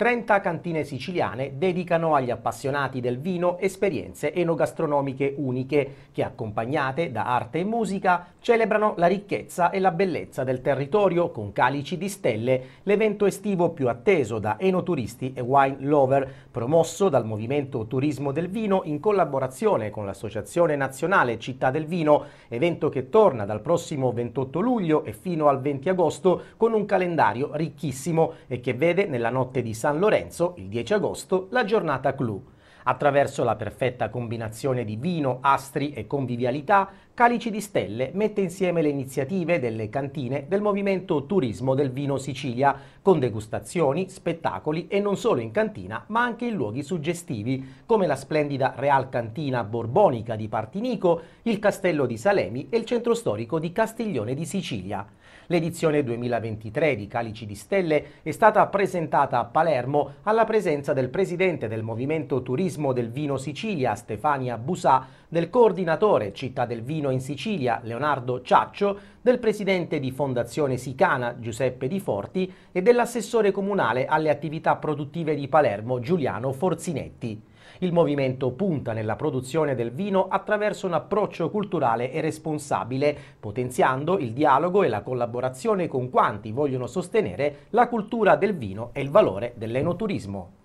30 cantine siciliane dedicano agli appassionati del vino esperienze enogastronomiche uniche che, accompagnate da arte e musica, celebrano la ricchezza e la bellezza del territorio con calici di stelle, l'evento estivo più atteso da enoturisti e wine lover, promosso dal Movimento Turismo del Vino in collaborazione con l'Associazione Nazionale Città del Vino, evento che torna dal prossimo 28 luglio e fino al 20 agosto con un calendario ricchissimo e che vede nella notte di San San Lorenzo, il 10 agosto, la giornata clou, Attraverso la perfetta combinazione di vino, astri e convivialità, Calici di Stelle mette insieme le iniziative delle cantine del movimento Turismo del Vino Sicilia, con degustazioni, spettacoli e non solo in cantina, ma anche in luoghi suggestivi, come la splendida Real Cantina Borbonica di Partinico, il Castello di Salemi e il centro storico di Castiglione di Sicilia. L'edizione 2023 di Calici di Stelle è stata presentata a Palermo alla presenza del presidente del movimento Turismo turismo del vino Sicilia Stefania Busà, del coordinatore Città del Vino in Sicilia Leonardo Ciaccio, del presidente di Fondazione Sicana Giuseppe Di Forti e dell'assessore comunale alle attività produttive di Palermo Giuliano Forzinetti. Il movimento punta nella produzione del vino attraverso un approccio culturale e responsabile, potenziando il dialogo e la collaborazione con quanti vogliono sostenere la cultura del vino e il valore dell'enoturismo.